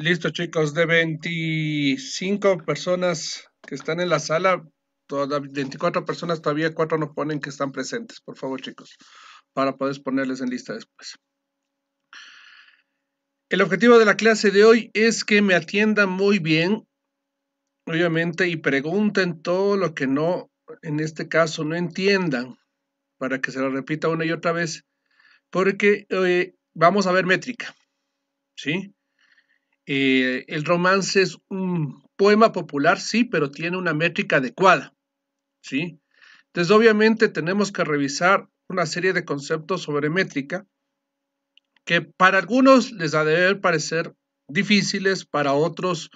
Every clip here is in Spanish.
Listo, chicos, de 25 personas que están en la sala, todas 24 personas todavía, 4 no ponen que están presentes, por favor, chicos, para poder ponerles en lista después. El objetivo de la clase de hoy es que me atiendan muy bien, obviamente, y pregunten todo lo que no, en este caso, no entiendan, para que se lo repita una y otra vez, porque eh, vamos a ver métrica, ¿sí? Eh, el romance es un poema popular, sí, pero tiene una métrica adecuada, ¿sí? Entonces, obviamente, tenemos que revisar una serie de conceptos sobre métrica que para algunos les ha de parecer difíciles, para otros,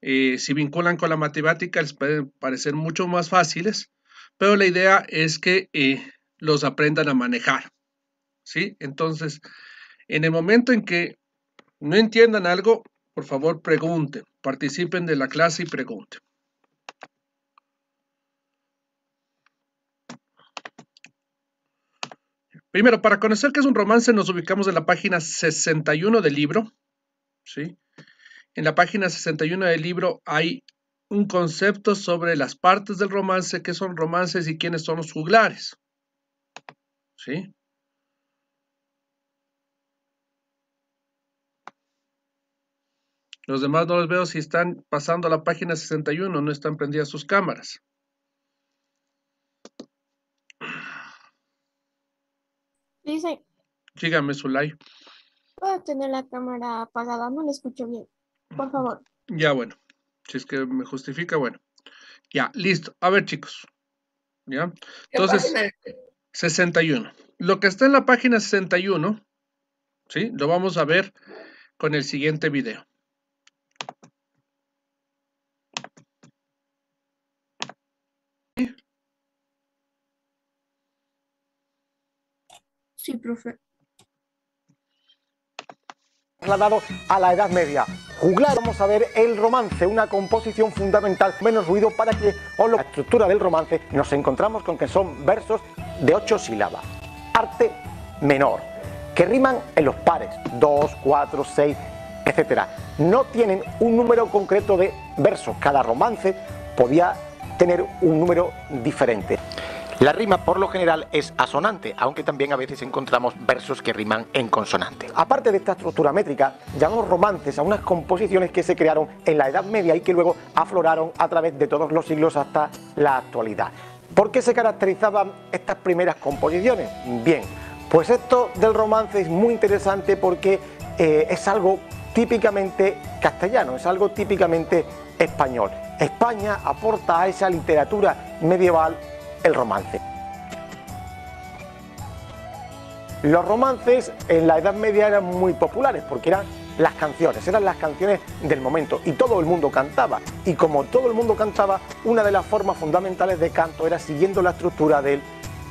eh, si vinculan con la matemática, les pueden parecer mucho más fáciles, pero la idea es que eh, los aprendan a manejar, ¿sí? Entonces, en el momento en que no entiendan algo, por favor, pregunten, participen de la clase y pregunten. Primero, para conocer qué es un romance, nos ubicamos en la página 61 del libro. En la página 61 del libro hay un concepto sobre las partes del romance, qué son romances y quiénes son los juglares. ¿sí? Los demás no los veo si están pasando a la página 61, no están prendidas sus cámaras. Dice. su like. Puedo tener la cámara apagada, no la escucho bien. Por favor. Ya, bueno. Si es que me justifica, bueno. Ya, listo. A ver, chicos. ¿Ya? Entonces, 61. Lo que está en la página 61, ¿sí? Lo vamos a ver con el siguiente video. Sí, profe. Trasladado a la Edad Media. Juglar, vamos a ver el romance, una composición fundamental, menos ruido para que o la estructura del romance nos encontramos con que son versos de ocho sílabas. Arte menor, que riman en los pares, dos, cuatro, seis, etcétera. No tienen un número concreto de versos, cada romance podía tener un número diferente. La rima por lo general es asonante, aunque también a veces encontramos versos que riman en consonante. Aparte de esta estructura métrica, llamamos romances a unas composiciones que se crearon en la Edad Media y que luego afloraron a través de todos los siglos hasta la actualidad. ¿Por qué se caracterizaban estas primeras composiciones? Bien, pues esto del romance es muy interesante porque eh, es algo típicamente castellano, es algo típicamente español. España aporta a esa literatura medieval romance. Los romances en la Edad Media eran muy populares porque eran las canciones, eran las canciones del momento y todo el mundo cantaba. Y como todo el mundo cantaba, una de las formas fundamentales de canto era siguiendo la estructura del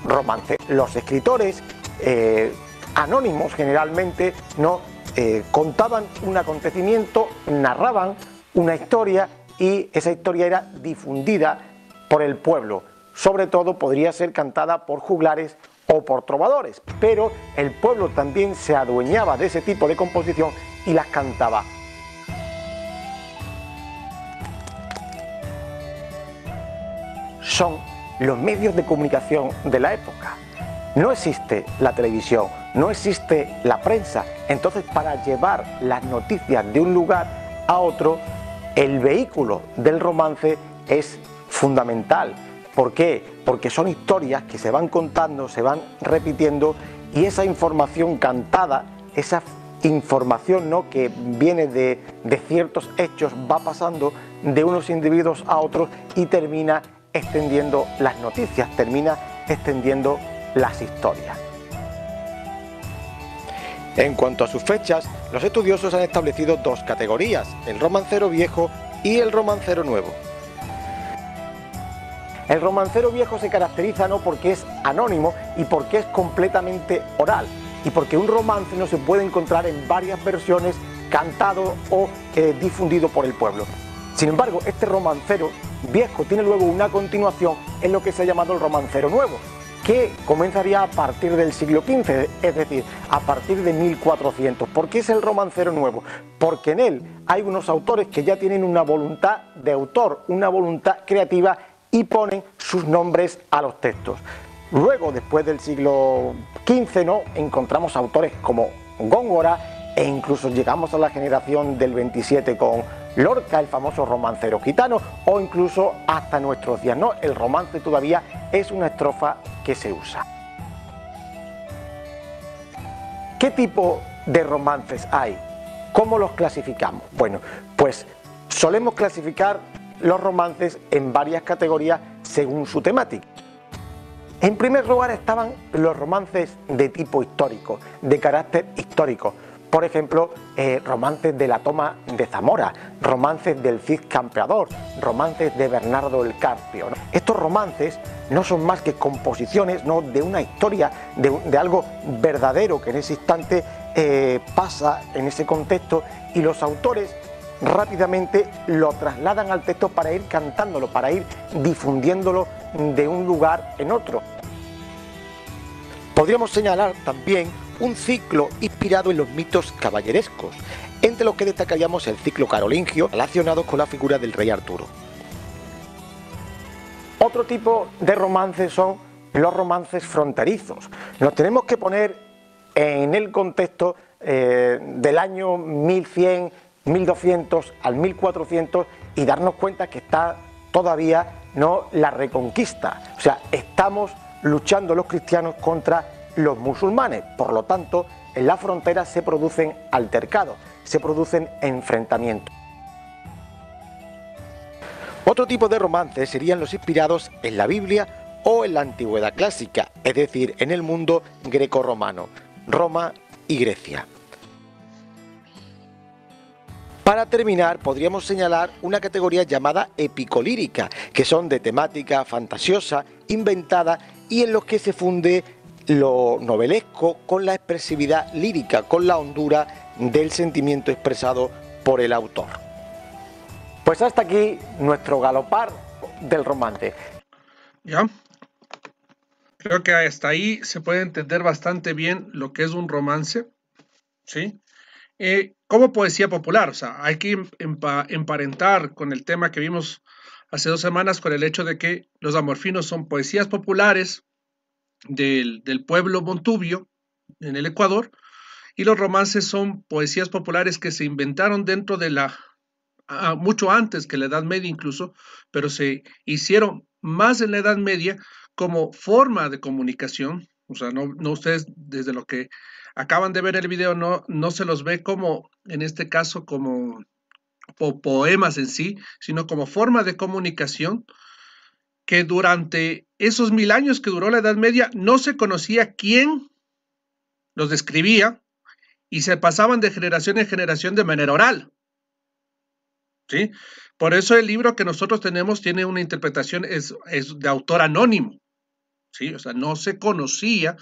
romance. Los escritores eh, anónimos generalmente no eh, contaban un acontecimiento, narraban una historia y esa historia era difundida por el pueblo sobre todo podría ser cantada por juglares o por trovadores, pero el pueblo también se adueñaba de ese tipo de composición y las cantaba. Son los medios de comunicación de la época. No existe la televisión, no existe la prensa, entonces para llevar las noticias de un lugar a otro, el vehículo del romance es fundamental, ¿Por qué? Porque son historias que se van contando, se van repitiendo y esa información cantada, esa información ¿no? que viene de ciertos hechos va pasando de unos individuos a otros y termina extendiendo las noticias, termina extendiendo las historias. En cuanto a sus fechas, los estudiosos han establecido dos categorías, el romancero viejo y el romancero nuevo. El romancero viejo se caracteriza no porque es anónimo y porque es completamente oral y porque un romance no se puede encontrar en varias versiones cantado o eh, difundido por el pueblo. Sin embargo, este romancero viejo tiene luego una continuación en lo que se ha llamado el romancero nuevo, que comenzaría a partir del siglo XV, es decir, a partir de 1400. ¿Por qué es el romancero nuevo? Porque en él hay unos autores que ya tienen una voluntad de autor, una voluntad creativa y ponen sus nombres a los textos. Luego, después del siglo XV, ¿no? encontramos autores como Góngora e incluso llegamos a la generación del 27 con Lorca, el famoso romancero gitano, o incluso hasta nuestros días. No, el romance todavía es una estrofa que se usa. ¿Qué tipo de romances hay? ¿Cómo los clasificamos? Bueno, pues solemos clasificar los romances en varias categorías según su temática. En primer lugar estaban los romances de tipo histórico, de carácter histórico. Por ejemplo, eh, romances de la toma de Zamora, romances del Cid Campeador, romances de Bernardo el Carpio. Estos romances no son más que composiciones ¿no? de una historia, de, algo verdadero que en ese instante eh, pasa en ese contexto y los autores rápidamente lo trasladan al texto para ir cantándolo, para ir difundiéndolo de un lugar en otro. Podríamos señalar también un ciclo inspirado en los mitos caballerescos, entre los que destacaríamos el ciclo carolingio relacionado con la figura del rey Arturo. Otro tipo de romances son los romances fronterizos. Los tenemos que poner en el contexto eh, del año 1100 1200 al 1400 y darnos cuenta que está todavía no la reconquista. O sea, estamos luchando los cristianos contra los musulmanes. Por lo tanto, en la frontera se producen altercados, se producen enfrentamientos. Otro tipo de romances serían los inspirados en la Biblia o en la antigüedad clásica, es decir, en el mundo grecorromano, Roma y Grecia. Para terminar, podríamos señalar una categoría llamada epicolírica, que son de temática fantasiosa, inventada y en los que se funde lo novelesco con la expresividad lírica, con la hondura del sentimiento expresado por el autor. Pues hasta aquí nuestro galopar del romance. Ya. Creo que hasta ahí se puede entender bastante bien lo que es un romance, ¿sí? Eh, como poesía popular. O sea, hay que em, emparentar con el tema que vimos hace dos semanas con el hecho de que los amorfinos son poesías populares del, pueblo montubio en el Ecuador y los romances son poesías populares que se inventaron dentro de la, mucho antes que la Edad Media incluso, pero se hicieron más en la Edad Media como forma de comunicación. O sea, no ustedes desde lo que acaban de ver el video, no, no se los ve como, en este caso, como poemas en sí, sino como forma de comunicación que durante esos mil años que duró la Edad Media no se conocía quién los describía y se pasaban de generación en generación de manera oral. ¿Sí? Por eso el libro que nosotros tenemos tiene una interpretación es, es de autor anónimo. ¿Sí? O sea, no se conocía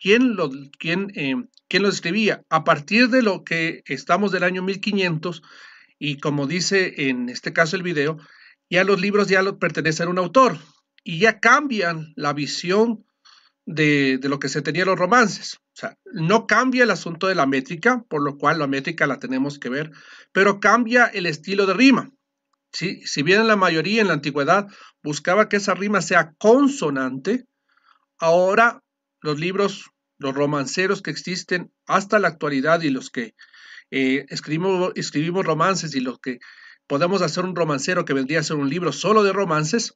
¿Quién, lo, eh, los escribía? A partir de lo que estamos del año 1500, y como dice en este caso el video, ya los libros ya pertenecen a un autor y ya cambian la visión de, lo que se tenía los romances. O sea, no cambia el asunto de la métrica, por lo cual la métrica la tenemos que ver, pero cambia el estilo de rima. Si bien la mayoría en la antigüedad buscaba que esa rima sea consonante, ahora los libros, los romanceros que existen hasta la actualidad y los que eh, escribimos, escribimos romances y los que podemos hacer un romancero que vendría a ser un libro solo de romances,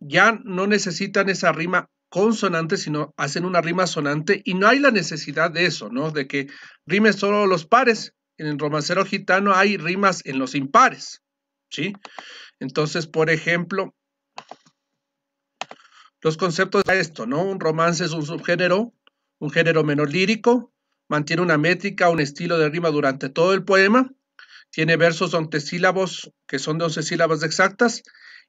ya no necesitan esa rima consonante, sino hacen una rima sonante y no hay la necesidad de eso, ¿no? De que rime solo los pares. En el romancero gitano hay rimas en los impares, ¿sí? Entonces, por ejemplo, los conceptos de esto, ¿no? Un romance es un subgénero, un género menor lírico, mantiene una métrica, un estilo de rima durante todo el poema, tiene versos sílabos que son de once sílabas exactas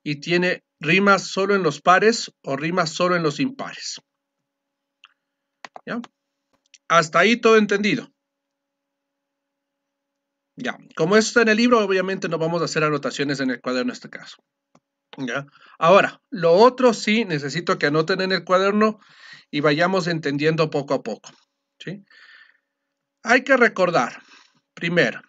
y tiene rimas solo en los pares o rimas solo en los impares. ¿Ya? Hasta ahí todo entendido. Ya, como esto está en el libro, obviamente no vamos a hacer anotaciones en el cuadro en este caso. Ahora, lo otro sí necesito que anoten en el cuaderno y vayamos entendiendo poco a poco. ¿sí? Hay que recordar, primero,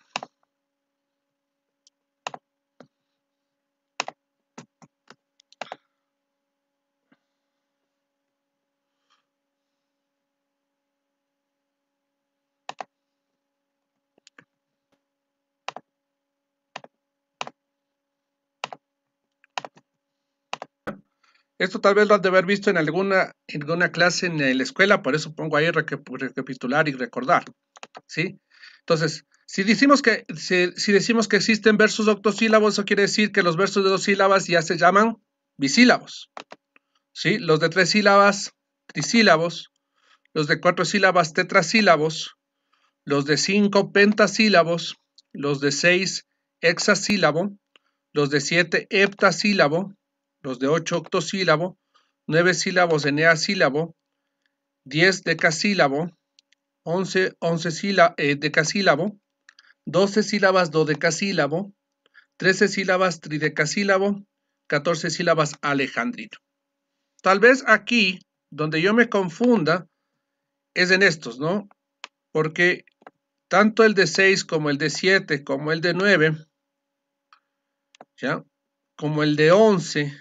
Esto tal vez lo han de haber visto en alguna, en alguna clase en la escuela, por eso pongo ahí recapitular y recordar. ¿sí? Entonces, si decimos, que, si, decimos que existen versos octosílabos, eso quiere decir que los versos de dos sílabas ya se llaman bisílabos. ¿sí? Los de tres sílabas, trisílabos. Los de cuatro sílabas, tetrasílabos. Los de cinco, pentasílabos. Los de seis, hexasílabo. Los de siete, heptasílabo los de 8 octosílabo, 9 sílabos de neasílabo, 10 decasílabo, 11, 11 síla, eh, decasílabo, 12 sílabas dodecasílabo, 13 sílabas tridecasílabo, 14 sílabas alejandrino. Tal vez aquí donde yo me confunda es en estos, ¿no? Porque tanto el de 6 como el de 7 como el de 9, ¿ya? Como el de 11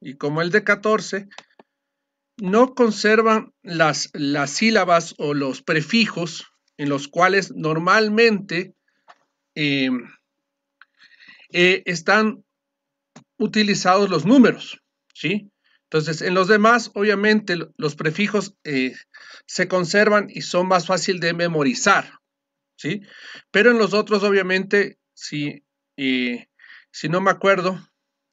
y como el de 14, no conservan las, las sílabas o los prefijos en los cuales normalmente em, eh, están utilizados los números, ¿sí? Entonces, en los demás, obviamente, los prefijos eh, se conservan y son más fácil de memorizar, ¿sí? Pero en los otros, obviamente, si, eh, si no me acuerdo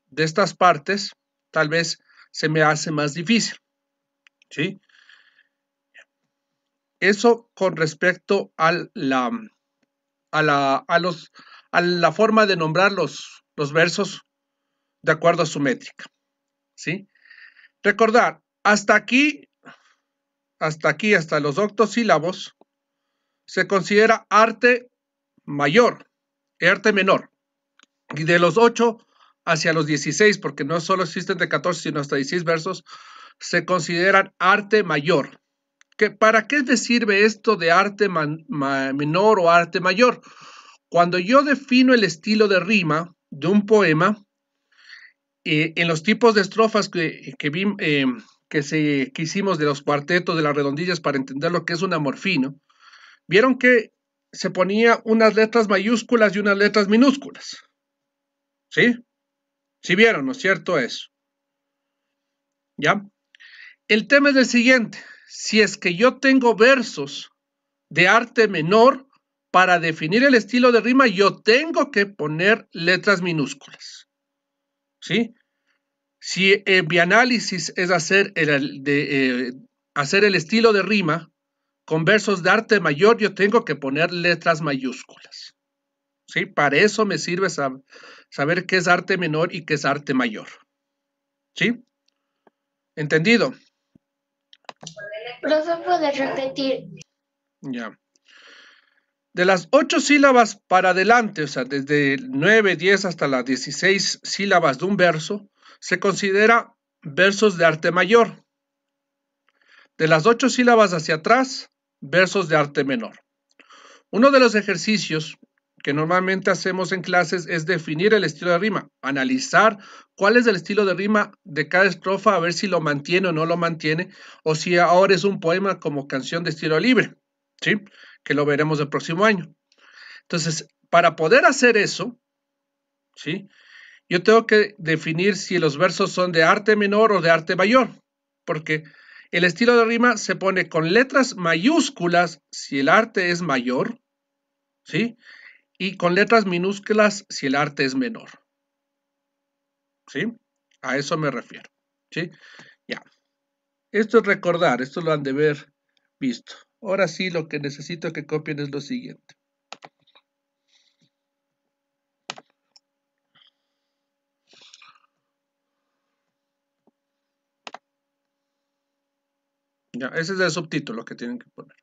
de estas partes, tal vez se me hace más difícil. ¿Sí? Eso con respecto a la, a la, los, a la forma de nombrar los, los versos de acuerdo a su métrica. ¿Sí? Recordar, hasta aquí, hasta aquí, hasta los octosílabos, se considera arte mayor, arte menor. Y de los ocho hacia los 16, porque no solo existen de 14, sino hasta 16 versos, se consideran arte mayor. ¿Para qué sirve esto de arte menor o arte mayor? Cuando yo defino el estilo de rima de un poema, eh, en los tipos de estrofas que, que, em, que hicimos de los cuartetos, de las redondillas, para entender lo que es un amorfino, vieron que se ponía unas letras mayúsculas y unas letras minúsculas. ¿Sí? Si vieron, ¿no es cierto eso? ¿Ya? El tema es el siguiente. Si es que yo tengo versos de arte menor, para definir el estilo de rima, yo tengo que poner letras minúsculas. ¿Sí? Si eh, mi análisis es hacer el, de, eh, hacer el estilo de rima con versos de arte mayor, yo tengo que poner letras mayúsculas. ¿Sí? Para eso me sirve esa, saber qué es arte menor y qué es arte mayor. ¿Sí? ¿Entendido? puede repetir? Ya. De las ocho sílabas para adelante, o sea, desde 9, 10 hasta las 16 sílabas de un verso, se considera versos de arte mayor. De las ocho sílabas hacia atrás, versos de arte menor. Uno de los ejercicios que normalmente hacemos en clases es definir el estilo de rima, analizar cuál es el estilo de rima de cada estrofa, a ver si lo mantiene o no lo mantiene, o si ahora es un poema como canción de estilo libre, ¿sí? Que lo veremos el próximo año. Entonces, para poder hacer eso, ¿sí? Yo tengo que definir si los versos son de arte menor o de arte mayor, porque el estilo de rima se pone con letras mayúsculas si el arte es mayor, ¿sí? y con letras minúsculas si el arte es menor. ¿Sí? A eso me refiero. ¿Sí? Ya. Esto es recordar, esto lo han de ver visto. Ahora sí, lo que necesito que copien es lo siguiente. Ya, ese es el subtítulo que tienen que poner.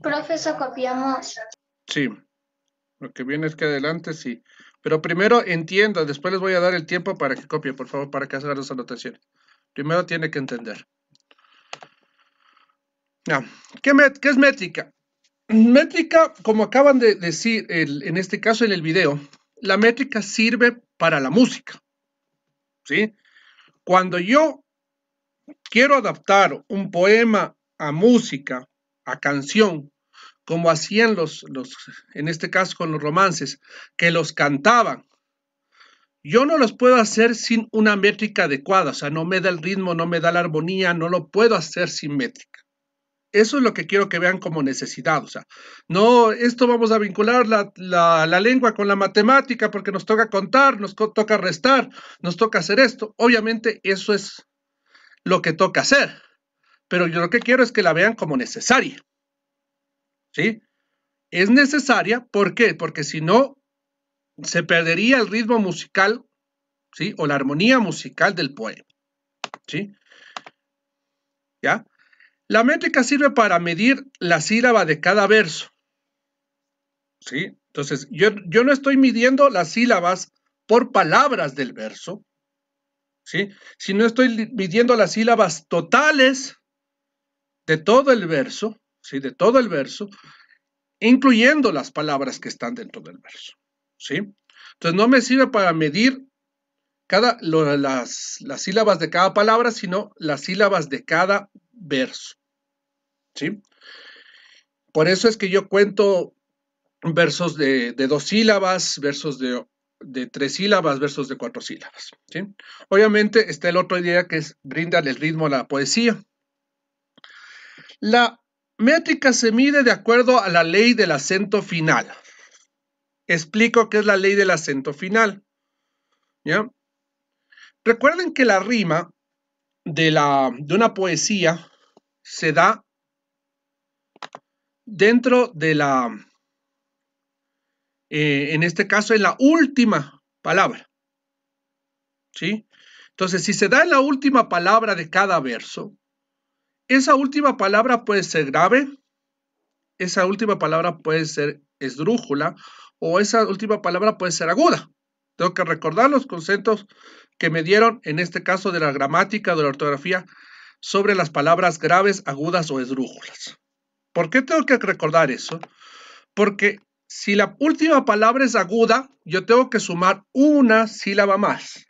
Profesor, copiamos. Sí, lo que viene es que adelante sí. Pero primero entienda, después les voy a dar el tiempo para que copie, por favor, para que hagan las anotaciones. Primero tiene que entender. ¿qué, es métrica? Métrica, como acaban de decir en este caso en el video, la métrica sirve para la música. ¿Sí? Cuando yo quiero adaptar un poema a música, a canción, como hacían los, en este caso con los romances, que los cantaban. Yo no los puedo hacer sin una métrica adecuada, o sea, no me da el ritmo, no me da la armonía, no lo puedo hacer sin métrica. Eso es lo que quiero que vean como necesidad, o sea, no, esto vamos a vincular la, lengua con la matemática porque nos toca contar, nos toca restar, nos toca hacer esto. Obviamente eso es lo que toca hacer, pero yo lo que quiero es que la vean como necesaria. ¿sí? Es necesaria, ¿por qué? Porque si no, se perdería el ritmo musical, ¿sí? O la armonía musical del poema, ¿sí? ¿Ya? La métrica sirve para medir la sílaba de cada verso, ¿sí? Entonces, yo, yo no estoy midiendo las sílabas por palabras del verso, ¿sí? Si no estoy midiendo las sílabas totales de todo el verso, de todo el verso, incluyendo las palabras que están dentro del verso. ¿sí? Entonces no me sirve para medir cada, las, sílabas de cada palabra, sino las sílabas de cada verso. ¿sí? Por eso es que yo cuento versos de, dos sílabas, versos de tres sílabas, versos de cuatro sílabas. ¿sí? Obviamente está el otro idea que es brindar el ritmo a la poesía. La Métrica se mide de acuerdo a la ley del acento final. Explico qué es la ley del acento final. Recuerden que la rima de, la, de una poesía se da dentro de la, eh, en este caso, en la última palabra. ¿Sí? Entonces, si se da en la última palabra de cada verso, esa última palabra puede ser grave, esa última palabra puede ser esdrújula o esa última palabra puede ser aguda. Tengo que recordar los conceptos que me dieron en este caso de la gramática, de la ortografía, sobre las palabras graves, agudas o esdrújulas. ¿Por qué tengo que recordar eso? Porque si la última palabra es aguda, yo tengo que sumar una sílaba más.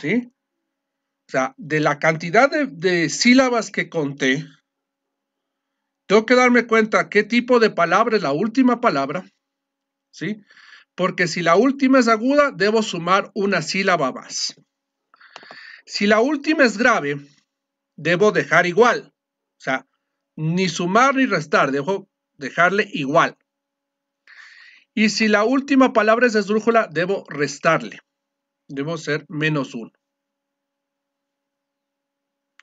¿Sí? O sea, de la cantidad de, sílabas que conté, tengo que darme cuenta qué tipo de palabra es la última palabra, ¿sí? Porque si la última es aguda, debo sumar una sílaba más. Si la última es grave, debo dejar igual. O sea, ni sumar ni restar, debo dejarle igual. Y si la última palabra es esdrújula, debo restarle. Debo ser menos uno.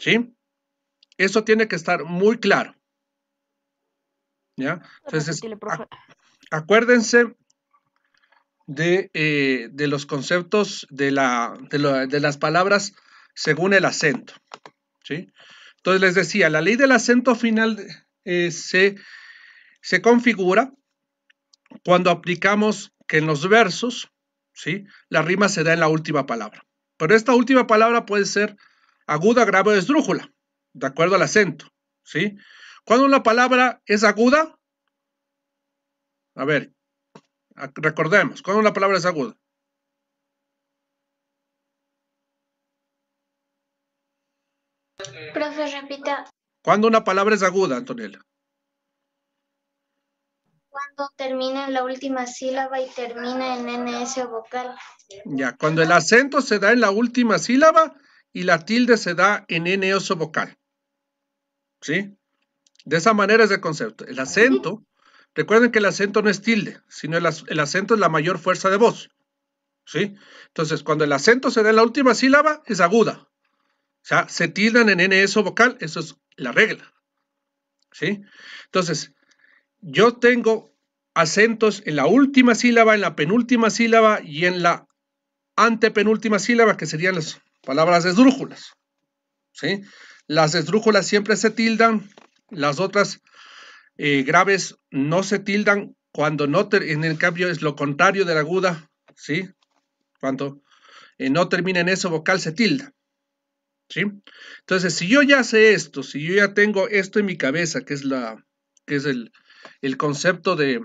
¿Sí? Eso tiene que estar muy claro. ¿Ya? Entonces, acuérdense eh, de, los conceptos de, la, de, las palabras según el acento. ¿sí? Entonces les decía, la ley del acento final eh, se, se, configura cuando aplicamos que en los versos ¿sí? la rima se da en la última palabra. Pero esta última palabra puede ser aguda, grave o esdrújula, de acuerdo al acento, ¿sí? Cuando una palabra es aguda, a ver, recordemos, ¿cuándo una palabra es aguda. Profe, repita. ¿Cuándo una palabra es aguda, Antonella? Cuando termina en la última sílaba y termina en NS vocal. Ya, cuando el acento se da en la última sílaba, y la tilde se da en N oso vocal. ¿Sí? De esa manera es el concepto. El acento, recuerden que el acento no es tilde, sino el, acento es la mayor fuerza de voz. ¿Sí? Entonces, cuando el acento se da en la última sílaba, es aguda. O sea, se tildan en N oso vocal, eso es la regla. ¿Sí? Entonces, yo tengo acentos en la última sílaba, en la penúltima sílaba y en la antepenúltima sílaba, que serían los palabras esdrújulas. ¿sí? Las esdrújulas siempre se tildan, las otras eh, graves no se tildan, cuando no, en el cambio es lo contrario de la aguda, ¿sí? Cuando eh, no termina en eso vocal se tilda. ¿Sí? Entonces, si yo ya sé esto, si yo ya tengo esto en mi cabeza, que es, la, que es el, el concepto de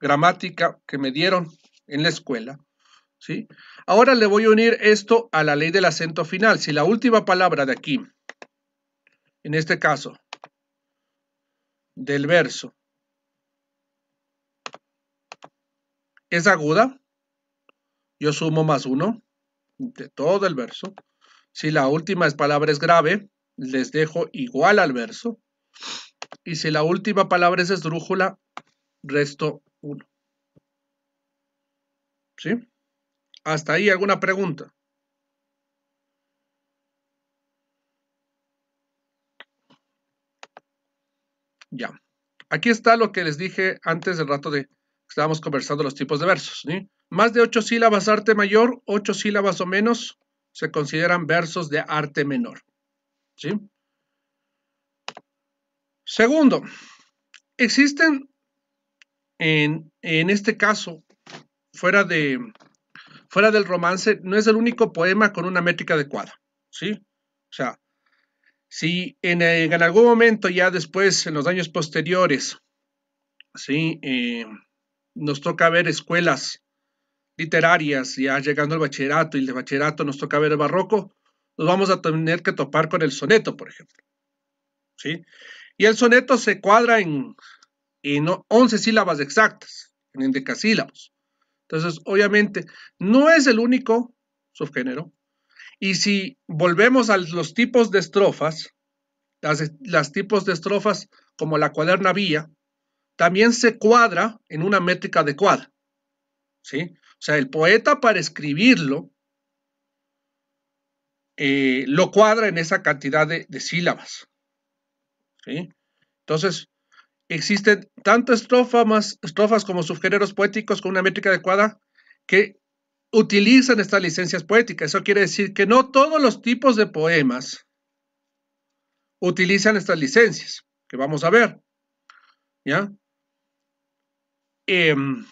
gramática que me dieron en la escuela, ¿sí? Ahora le voy a unir esto a la ley del acento final. Si la última palabra de aquí, en este caso, del verso, es aguda, yo sumo más uno de todo el verso. Si la última palabra es grave, les dejo igual al verso. Y si la última palabra es esdrújula, resto 1. ¿Sí? ¿Hasta ahí alguna pregunta? Ya. Aquí está lo que les dije antes del rato de estábamos conversando los tipos de versos. Más de ocho sílabas arte mayor, ocho sílabas o menos se consideran versos de arte menor. ¿sí? Segundo, existen en este caso, fuera de, fuera del romance, no es el único poema con una métrica adecuada, ¿sí? O sea, si en, algún momento ya después, en los años posteriores, ¿sí? Eh, nos toca ver escuelas literarias, ya llegando al bachillerato, y el bachillerato nos toca ver el barroco, nos vamos a tener que topar con el soneto, por ejemplo. ¿Sí? Y el soneto se cuadra en, 11 sílabas exactas, en sílabas. Entonces, obviamente, no es el único subgénero. Y si volvemos a los tipos de estrofas, las, tipos de estrofas como la cuaderna vía, también se cuadra en una métrica adecuada. ¿sí? O sea, el poeta para escribirlo eh, lo cuadra en esa cantidad de, sílabas. ¿sí? Entonces, Existen tanto estrofas como subgéneros poéticos con una métrica adecuada que utilizan estas licencias poéticas. Eso quiere decir que no todos los tipos de poemas utilizan estas licencias, que vamos a ver. ¿Ya? Em,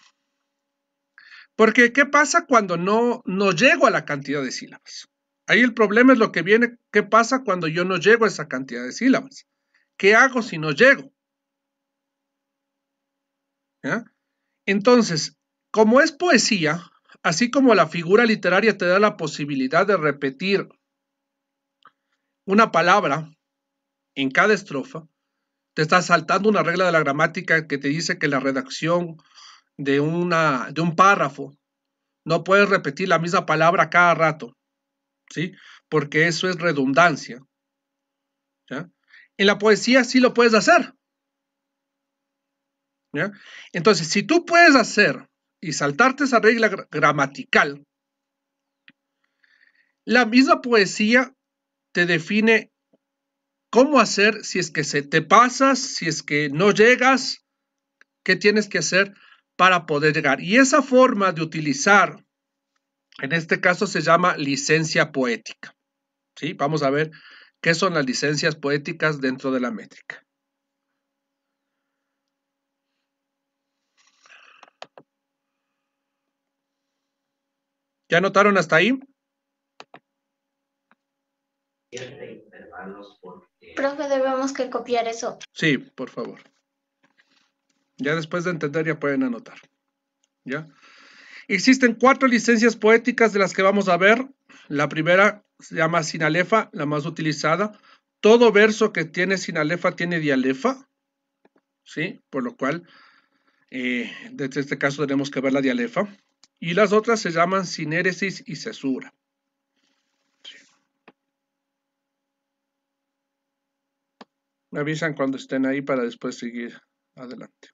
porque, ¿qué pasa cuando no, no llego a la cantidad de sílabas? Ahí el problema es lo que viene, ¿qué pasa cuando yo no llego a esa cantidad de sílabas? ¿Qué hago si no llego? Entonces, como es poesía, así como la figura literaria te da la posibilidad de repetir una palabra en cada estrofa, te está saltando una regla de la gramática que te dice que la redacción de, una, de un párrafo no puedes repetir la misma palabra cada rato, ¿sí? Porque eso es redundancia. En la poesía sí lo puedes hacer, entonces, si tú puedes hacer y saltarte esa regla gramatical, la misma poesía te define cómo hacer si es que se te pasas, si es que no llegas, qué tienes que hacer para poder llegar. Y esa forma de utilizar, en este caso se llama licencia poética. ¿Sí? Vamos a ver qué son las licencias poéticas dentro de la métrica. ¿Ya anotaron hasta ahí? Profe, debemos que copiar eso. Sí, por favor. Ya después de entender ya pueden anotar. ¿Ya? Existen cuatro licencias poéticas de las que vamos a ver. La primera se llama sinalefa, la más utilizada. Todo verso que tiene sinalefa tiene dialefa. ¿Sí? Por lo cual, eh, desde este caso tenemos que ver la dialefa y las otras se llaman sinéresis y cesura. Me avisan cuando estén ahí para después seguir adelante.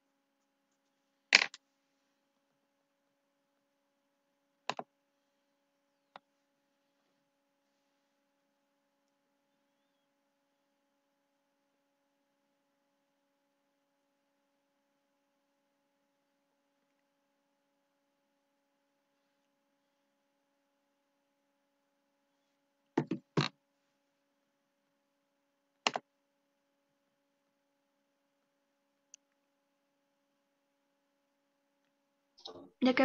Ya que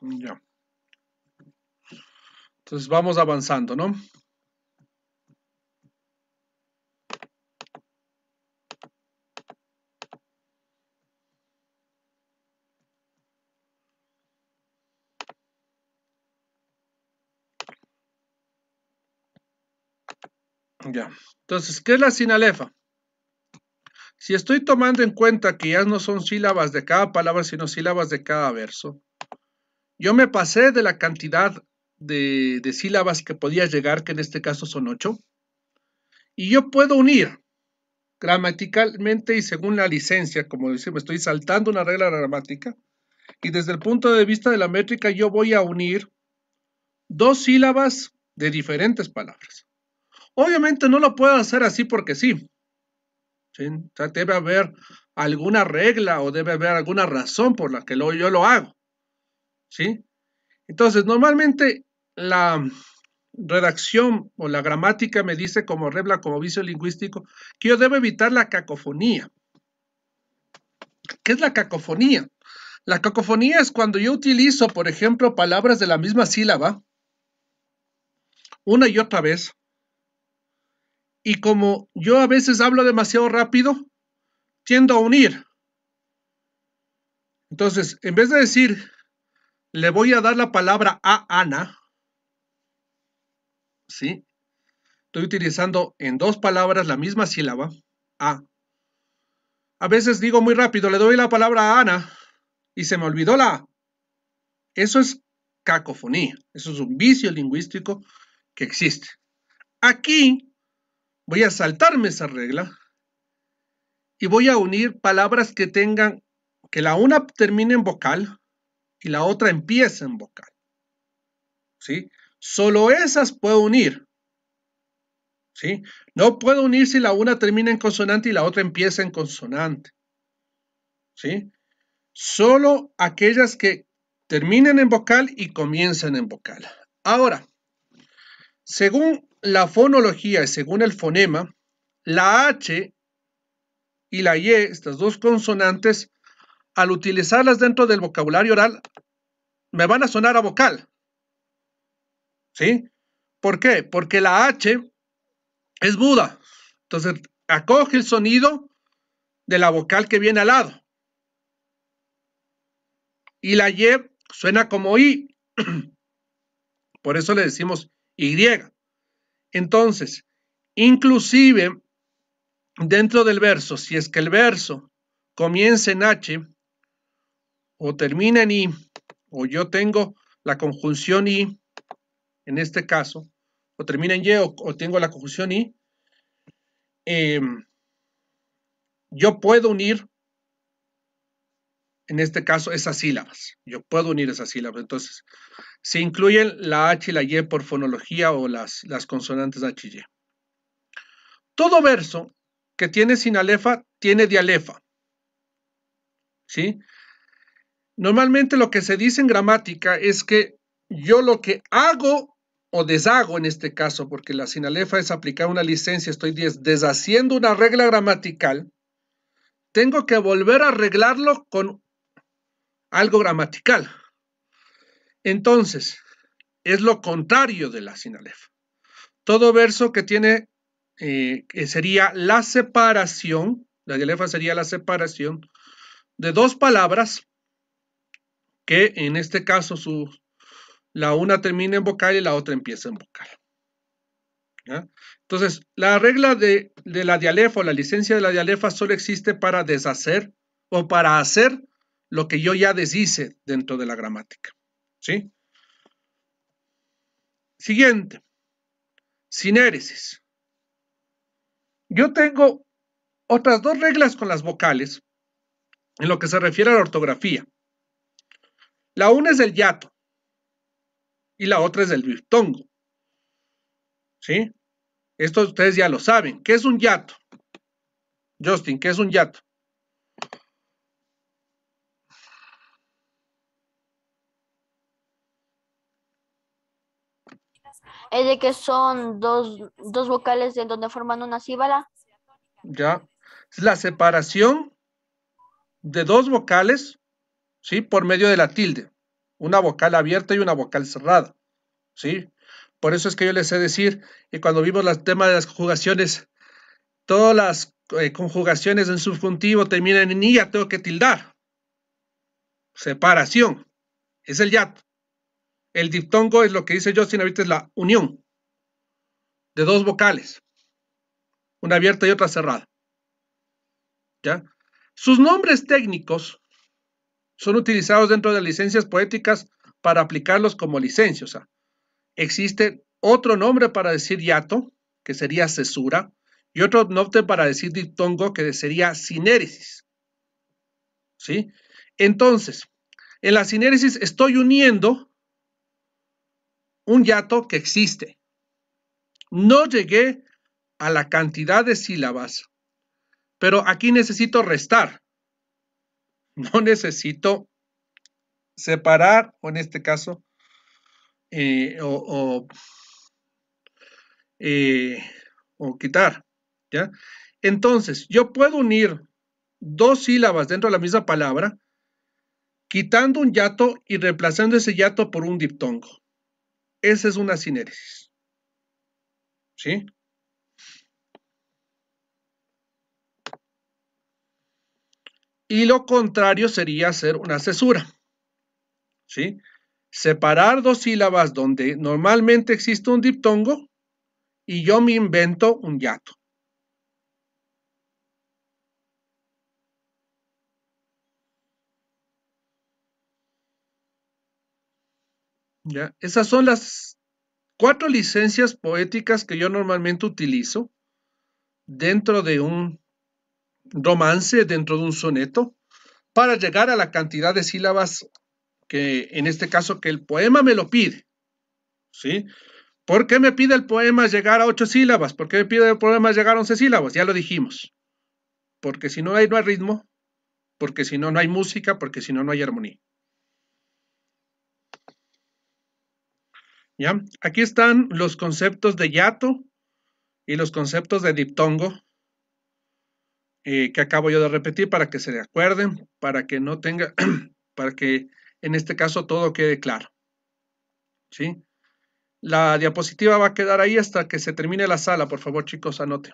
Ya. Entonces vamos avanzando, ¿no? Ya. Entonces, ¿qué es la sinalefa? Si estoy tomando en cuenta que ya no son sílabas de cada palabra, sino sílabas de cada verso, yo me pasé de la cantidad de, sílabas que podía llegar, que en este caso son ocho, y yo puedo unir gramaticalmente y según la licencia, como dice, me estoy saltando una regla gramática, y desde el punto de vista de la métrica yo voy a unir dos sílabas de diferentes palabras. Obviamente no lo puedo hacer así porque sí, debe haber alguna regla o debe haber alguna razón por la que yo lo hago. ¿sí? Entonces, normalmente la redacción o la gramática me dice como regla, como vicio lingüístico, que yo debo evitar la cacofonía. ¿Qué es la cacofonía? La cacofonía es cuando yo utilizo, por ejemplo, palabras de la misma sílaba una y otra vez y como yo a veces hablo demasiado rápido, tiendo a unir. Entonces, en vez de decir, le voy a dar la palabra a Ana, ¿sí? Estoy utilizando en dos palabras la misma sílaba, a. A veces digo muy rápido, le doy la palabra a Ana y se me olvidó la a. Eso es cacofonía, eso es un vicio lingüístico que existe. Aquí voy a saltarme esa regla y voy a unir palabras que tengan, que la una termine en vocal y la otra empiece en vocal. ¿Sí? Solo esas puedo unir. ¿Sí? No puedo unir si la una termina en consonante y la otra empieza en consonante. ¿Sí? Solo aquellas que terminen en vocal y comienzan en vocal. Ahora, según la fonología es según el fonema, la H y la Y, estas dos consonantes, al utilizarlas dentro del vocabulario oral, me van a sonar a vocal. ¿Sí? ¿Por qué? Porque la H es Buda, Entonces, acoge el sonido de la vocal que viene al lado. Y la Y suena como I. Por eso le decimos Y. Entonces, inclusive dentro del verso, si es que el verso comienza en H o termina en I, o yo tengo la conjunción I, en este caso, o termina en Y o, tengo la conjunción I, em, yo puedo unir en este caso, esas sílabas. Yo puedo unir esas sílabas. Entonces, se incluyen la H y la Y por fonología o las, las consonantes H y Y. Todo verso que tiene sinalefa, tiene dialefa. ¿Sí? Normalmente lo que se dice en gramática es que yo lo que hago o deshago en este caso, porque la sinalefa es aplicar una licencia, estoy deshaciendo una regla gramatical, tengo que volver a arreglarlo con algo gramatical. Entonces, es lo contrario de la sinalefa. Todo verso que tiene, eh, que sería la separación, la dialefa sería la separación de dos palabras, que en este caso su, la una termina en vocal y la otra empieza en vocal. Entonces, la regla de, de la dialefa o la licencia de la dialefa solo existe para deshacer o para hacer lo que yo ya deshice dentro de la gramática. ¿Sí? Siguiente. Sinéresis. Yo tengo otras dos reglas con las vocales en lo que se refiere a la ortografía. La una es el yato y la otra es el diptongo. ¿Sí? Esto ustedes ya lo saben. ¿Qué es un yato? Justin, ¿qué es un yato? es de que son dos, vocales en donde forman una síbala? Ya. Es la separación de dos vocales, ¿sí? Por medio de la tilde. Una vocal abierta y una vocal cerrada, ¿sí? Por eso es que yo les sé decir, y cuando vimos el tema de las conjugaciones, todas las eh, conjugaciones en subjuntivo terminan en ya, tengo que tildar. Separación. Es el yat. El diptongo es lo que dice Justin ahorita, es la unión de dos vocales, una abierta y otra cerrada. ¿Ya? Sus nombres técnicos son utilizados dentro de licencias poéticas para aplicarlos como licencia. existe otro nombre para decir hiato, que sería cesura, y otro nombre para decir diptongo, que sería sinéresis. ¿Sí? Entonces, en la sinéresis estoy uniendo un yato que existe. No llegué a la cantidad de sílabas, pero aquí necesito restar. No necesito separar, o en este caso, eh, eh, o, quitar. ¿ya? Entonces, yo puedo unir dos sílabas dentro de la misma palabra, quitando un yato y reemplazando ese yato por un diptongo. Esa es una sinéresis. ¿Sí? Y lo contrario sería hacer una cesura. ¿Sí? Separar dos sílabas donde normalmente existe un diptongo y yo me invento un yato. Esas son las cuatro licencias poéticas que yo normalmente utilizo dentro de un romance, dentro de un soneto, para llegar a la cantidad de sílabas que en este caso que el poema me lo pide. ¿Sí? ¿Por qué me pide el poema llegar a ocho sílabas? ¿Por qué me pide el poema llegar a once sílabas? Ya lo dijimos. Porque si no hay, no hay ritmo, porque si no, no hay música, porque si no, no hay armonía. ¿Ya? Aquí están los conceptos de yato y los conceptos de diptongo eh, que acabo yo de repetir para que se le acuerden, para que no tenga, para que en este caso todo quede claro. ¿Sí? La diapositiva va a quedar ahí hasta que se termine la sala, por favor chicos, anoten.